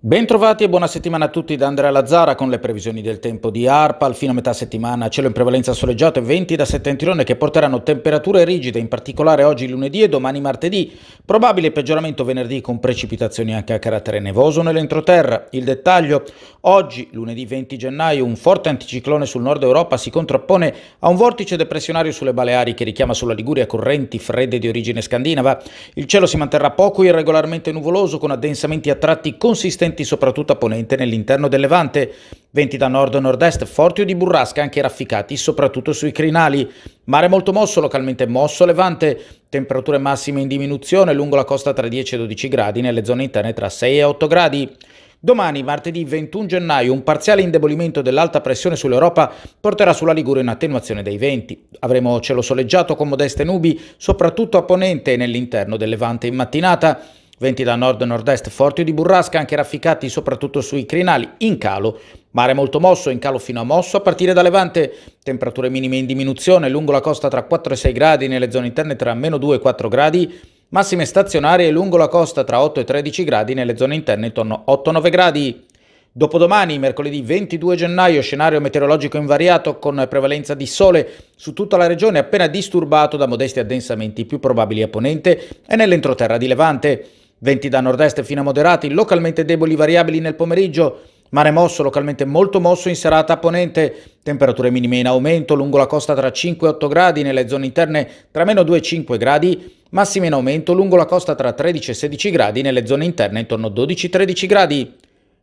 Bentrovati e buona settimana a tutti da Andrea Lazzara con le previsioni del tempo di ARPAL. Fino a metà settimana cielo in prevalenza soleggiato e venti da settentrione che porteranno temperature rigide, in particolare oggi lunedì e domani martedì. Probabile peggioramento venerdì con precipitazioni anche a carattere nevoso nell'entroterra. Il dettaglio, oggi lunedì 20 gennaio un forte anticiclone sul nord Europa si contrappone a un vortice depressionario sulle Baleari che richiama sulla Liguria correnti fredde di origine scandinava. Il cielo si manterrà poco irregolarmente nuvoloso con addensamenti a tratti consistenti persistenti soprattutto a ponente nell'interno del Levante, venti da nord o nord-est forti o di burrasca anche rafficati soprattutto sui crinali, mare molto mosso, localmente mosso Levante, temperature massime in diminuzione lungo la costa tra 10 e 12 gradi, nelle zone interne tra 6 e 8 gradi. Domani, martedì 21 gennaio, un parziale indebolimento dell'alta pressione sull'Europa porterà sulla Liguria un'attenuazione dei venti. Avremo cielo soleggiato con modeste nubi, soprattutto a ponente e nell'interno del Levante in mattinata. Venti da nord-nord-est forti di burrasca, anche rafficati soprattutto sui crinali, in calo. Mare molto mosso, in calo fino a mosso, a partire da Levante. Temperature minime in diminuzione, lungo la costa tra 4 e 6 gradi, nelle zone interne tra meno 2 e 4 gradi. Massime stazionarie lungo la costa tra 8 e 13 gradi, nelle zone interne intorno a 8-9 gradi. Dopodomani, mercoledì 22 gennaio, scenario meteorologico invariato con prevalenza di sole su tutta la regione appena disturbato da modesti addensamenti più probabili a ponente e nell'entroterra di Levante venti da nord-est fino a moderati, localmente deboli variabili nel pomeriggio, mare mosso, localmente molto mosso in serata a ponente, temperature minime in aumento lungo la costa tra 5 e 8 gradi, nelle zone interne tra meno 2 e 5 gradi, massime in aumento lungo la costa tra 13 e 16 gradi, nelle zone interne intorno a 12-13 gradi.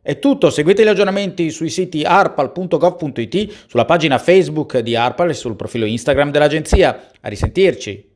È tutto, seguite gli aggiornamenti sui siti arpal.gov.it, sulla pagina Facebook di Arpal e sul profilo Instagram dell'agenzia. A risentirci!